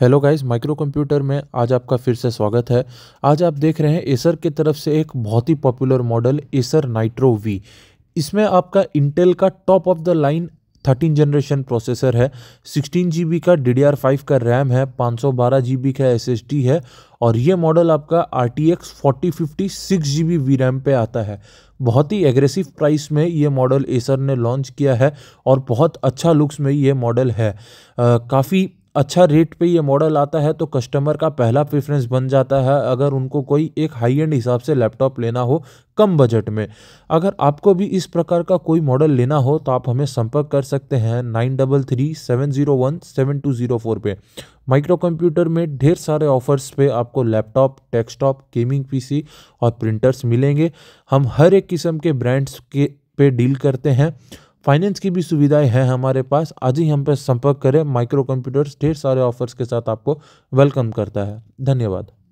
hello guys micro computer में आज आपका फिर से स्वागत है आज आप देख रहे हैं एसर की तरफ से एक बहुत ही popular model Acer Nitro V इसमें आपका इंटेल का top of the line thirteen generation processor है सिक्सटीन जी का डी का रैम है पाँच सौ बारह जी का एस है और ये मॉडल आपका R T X forty fifty six G B V RAM पर आता है बहुत ही एग्रेसिव प्राइस में ये मॉडल एसर ने लॉन्च किया है और बहुत अच्छा लुक्स में ये मॉडल है काफ़ी अच्छा रेट पे ये मॉडल आता है तो कस्टमर का पहला प्रेफरेंस बन जाता है अगर उनको कोई एक हाई एंड हिसाब से लैपटॉप लेना हो कम बजट में अगर आपको भी इस प्रकार का कोई मॉडल लेना हो तो आप हमें संपर्क कर सकते हैं nine double three seven zero one seven two zero four पे माइक्रो कंप्यूटर में ढेर सारे ऑफर्स पे आपको लैपटॉप डेस्कटॉप गेमिंग पीसी और प्रिंटर्स मिलेंगे हम हर एक किस्म के ब्रांड्स के पे डील करते हैं फाइनेंस की भी सुविधाएं हैं हमारे पास आज ही हम पे संपर्क करें माइक्रो कंप्यूटर्स ढेर सारे ऑफर्स के साथ आपको वेलकम करता है धन्यवाद